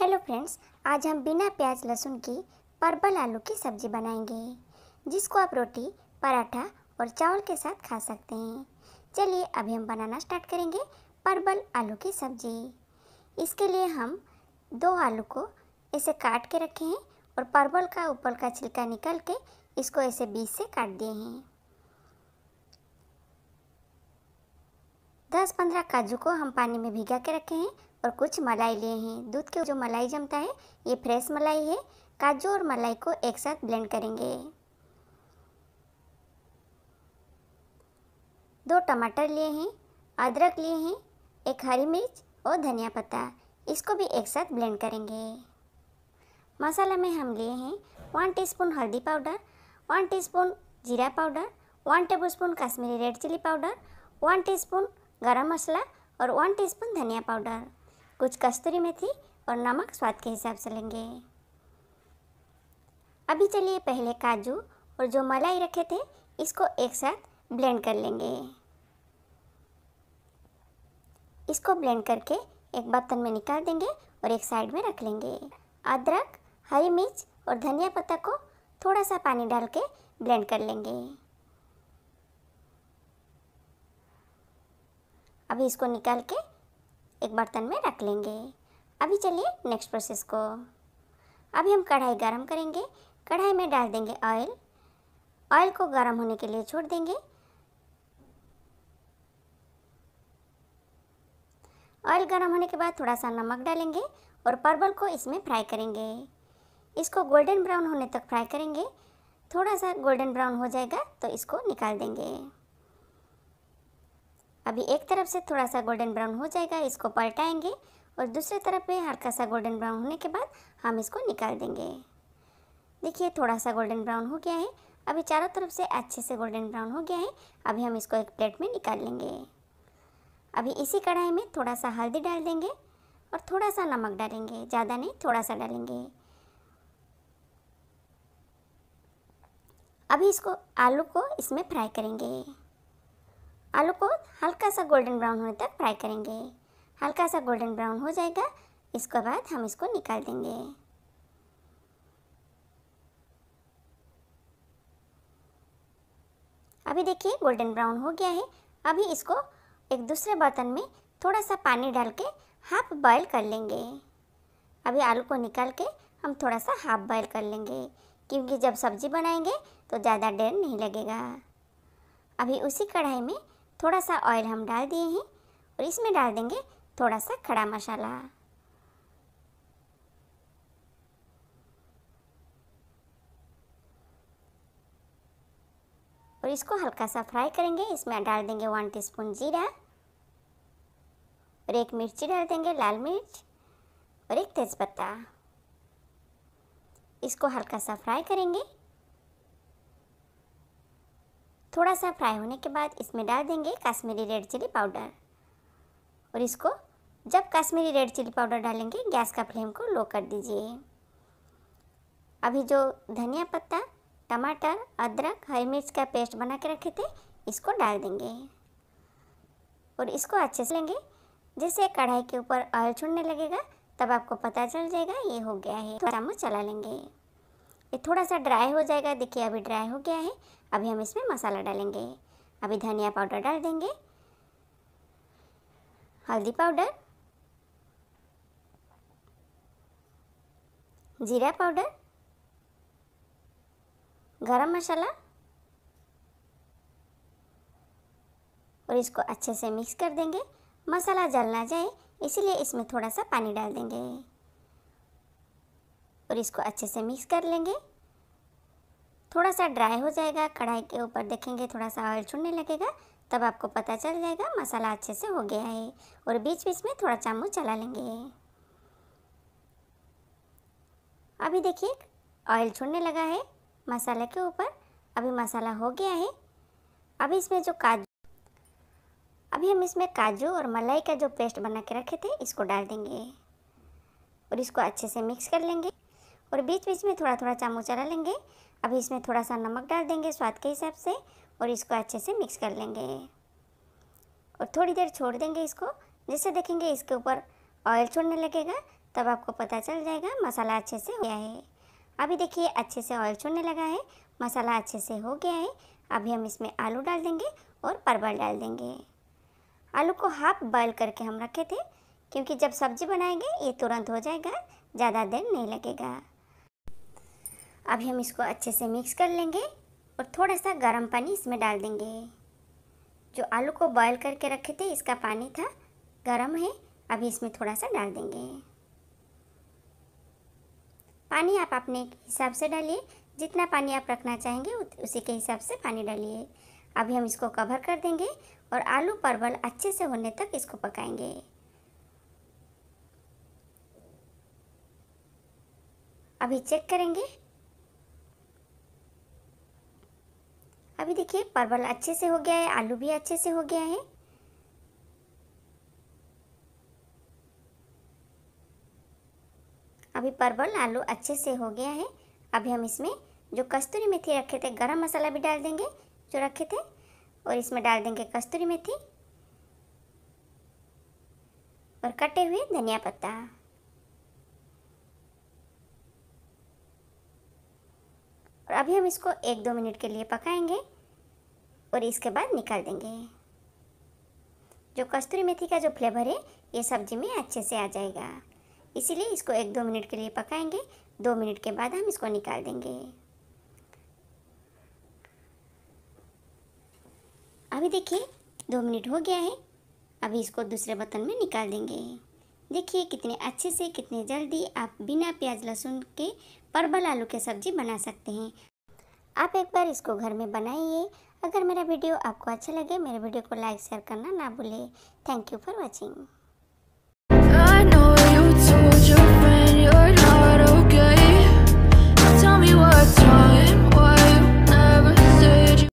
hello friends आज हम बिना प्याज लहसुन की परबल आलू की सब्ज़ी बनाएंगे जिसको आप रोटी पराठा और चावल के साथ खा सकते हैं चलिए अभी हम बनाना स्टार्ट करेंगे परबल आलू की सब्ज़ी इसके लिए हम दो आलू को ऐसे काट के रखे हैं और परबल का ऊपर का छिलका निकल के इसको ऐसे बीज से काट दिए हैं दस पंद्रह काजू को हम पानी में भिगा के रखे हैं और कुछ मलाई लिए हैं दूध के जो मलाई जमता है ये फ्रेश मलाई है काजू और मलाई को एक साथ ब्लेंड करेंगे दो टमाटर लिए हैं अदरक लिए हैं एक हरी मिर्च और धनिया पत्ता इसको भी एक साथ ब्लेंड करेंगे मसाला में हम लिए हैं वन टीस्पून हल्दी पाउडर वन टीस्पून जीरा powder one tablespoon Kashmiri red chilli powder one teaspoon garam masala और वन टीस्पून धनिया पाउडर कुछ कस्तूरी मेथी और नमक स्वाद के हिसाब से लेंगे अभी चलिए पहले काजू और जो मलाई रखे थे इसको एक साथ ब्लेंड कर लेंगे इसको ब्लेंड करके एक बर्तन में निकाल देंगे और एक साइड में रख लेंगे अदरक हरी मिर्च और धनिया पत्ता को थोड़ा सा पानी डाल के ब्लेंड कर लेंगे अभी इसको निकाल के एक बर्तन में रख लेंगे अभी चलिए नेक्स्ट प्रोसेस को अभी हम कढ़ाई गरम करेंगे कढ़ाई में डाल देंगे ऑयल ऑयल को गरम होने के लिए छोड़ देंगे ऑयल गरम होने के बाद थोड़ा सा नमक डालेंगे और परवल को इसमें फ्राई करेंगे इसको गोल्डन ब्राउन होने तक फ्राई करेंगे थोड़ा सा गोल्डन ब्राउन हो जाएगा तो इसको निकाल देंगे अभी एक तरफ से थोड़ा सा गोल्डन ब्राउन हो जाएगा इसको पलटाएंगे और दूसरे तरफ में हल्का सा गोल्डन ब्राउन होने के बाद हम इसको निकाल देंगे देखिए थोड़ा सा गोल्डन ब्राउन हो गया है अभी चारों तरफ से अच्छे से गोल्डन ब्राउन हो गया है अभी हम इसको एक प्लेट में निकाल लेंगे अभी इसी कढ़ाई में थोड़ा सा हल्दी डाल देंगे और थोड़ा सा नमक डालेंगे ज़्यादा नहीं थोड़ा सा डालेंगे अभी इसको आलू को इसमें फ्राई करेंगे आलू को हल्का सा गोल्डन ब्राउन होने तक फ्राई करेंगे हल्का सा गोल्डन ब्राउन हो जाएगा इसके बाद हम इसको निकाल देंगे अभी देखिए गोल्डन ब्राउन हो गया है अभी इसको एक दूसरे बर्तन में थोड़ा सा पानी डाल के हाफ बॉयल कर लेंगे अभी आलू को निकाल के हम थोड़ा सा हाफ बॉयल कर लेंगे क्योंकि जब सब्ज़ी बनाएंगे तो ज़्यादा देर नहीं लगेगा अभी उसी कढ़ाई में थोड़ा सा ऑयल हम डाल दिए हैं और इसमें डाल देंगे थोड़ा सा खड़ा मसाला और इसको हल्का सा फ्राई करेंगे इसमें डाल देंगे वन टीस्पून जीरा और एक मिर्ची डाल देंगे लाल मिर्च और एक तेज़पत्ता इसको हल्का सा फ्राई करेंगे थोड़ा सा फ्राई होने के बाद इसमें डाल देंगे कश्मीरी रेड चिली पाउडर और इसको जब कश्मीरी रेड चिली पाउडर डालेंगे गैस का फ्लेम को लो कर दीजिए अभी जो धनिया पत्ता टमाटर अदरक हरी मिर्च का पेस्ट बना के रखे थे इसको डाल देंगे और इसको अच्छे से लेंगे जैसे कढ़ाई के ऊपर ऑयल छूटने लगेगा तब आपको पता चल जाएगा ये हो गया है तो चला लेंगे ये थोड़ा सा ड्राई हो जाएगा देखिए अभी ड्राई हो गया है अभी हम इसमें मसाला डालेंगे अभी धनिया पाउडर डाल देंगे हल्दी पाउडर जीरा पाउडर गरम मसाला और इसको अच्छे से मिक्स कर देंगे मसाला जल ना जाए इसीलिए इसमें थोड़ा सा पानी डाल देंगे और इसको अच्छे से मिक्स कर लेंगे थोड़ा सा ड्राई हो जाएगा कढ़ाई के ऊपर देखेंगे थोड़ा सा ऑयल छूटने लगेगा तब आपको पता चल जाएगा मसाला अच्छे से हो गया है और बीच बीच में थोड़ा चम्मच चला लेंगे अभी देखिए ऑयल छुड़ने लगा है मसाले के ऊपर अभी मसाला हो गया है अभी इसमें जो काजू अभी हम इसमें काजू और मलाई का जो पेस्ट बना के रखे थे इसको डाल देंगे और इसको अच्छे से मिक्स कर लेंगे और बीच बीच में थोड़ा थोड़ा चामू चला लेंगे अभी इसमें थोड़ा सा नमक डाल देंगे स्वाद के हिसाब से और इसको अच्छे से मिक्स कर लेंगे और थोड़ी देर छोड़ देंगे इसको जिससे देखेंगे इसके ऊपर ऑयल छोड़ने लगेगा तब आपको पता चल जाएगा मसाला अच्छे से हो गया है अभी देखिए अच्छे से ऑयल छोड़ने लगा है मसाला अच्छे से हो गया है अभी हम इसमें आलू डाल देंगे और परवल डाल देंगे आलू को हाफ बॉयल करके हम रखे थे क्योंकि जब सब्जी बनाएंगे ये तुरंत हो जाएगा ज़्यादा देर नहीं लगेगा अभी हम इसको अच्छे से मिक्स कर लेंगे और थोड़ा सा गर्म पानी इसमें डाल देंगे जो आलू को बॉयल करके रखे थे इसका पानी था गर्म है अभी इसमें थोड़ा सा डाल देंगे पानी आप अपने हिसाब से डालिए जितना पानी आप रखना चाहेंगे उसी के हिसाब से पानी डालिए अभी हम इसको कवर कर देंगे और आलू परवल अच्छे से होने तक इसको पकाएंगे अभी चेक करेंगे अभी देखिए परवल अच्छे से हो गया है आलू भी अच्छे से हो गया है अभी परवल आलू अच्छे से हो गया है अभी हम इसमें जो कस्तूरी मेथी रखे थे गरम मसाला भी डाल देंगे जो रखे थे और इसमें डाल देंगे कस्तूरी मेथी और कटे हुए धनिया पत्ता और अभी हम इसको एक दो मिनट के लिए पकाएंगे और इसके बाद निकाल देंगे जो कस्तूरी मेथी का जो फ्लेवर है ये सब्जी में अच्छे से आ जाएगा इसीलिए इसको एक दो मिनट के लिए पकाएंगे दो मिनट के बाद हम इसको निकाल देंगे अभी देखिए दो मिनट हो गया है अभी इसको दूसरे बर्तन में निकाल देंगे देखिए कितने अच्छे से कितने जल्दी आप बिना प्याज लहसुन के परवल आलू की सब्जी बना सकते हैं आप एक बार इसको घर में बनाइए अगर मेरा वीडियो आपको अच्छा लगे मेरे वीडियो को लाइक शेयर करना ना भूलें थैंक यू फॉर वॉचिंग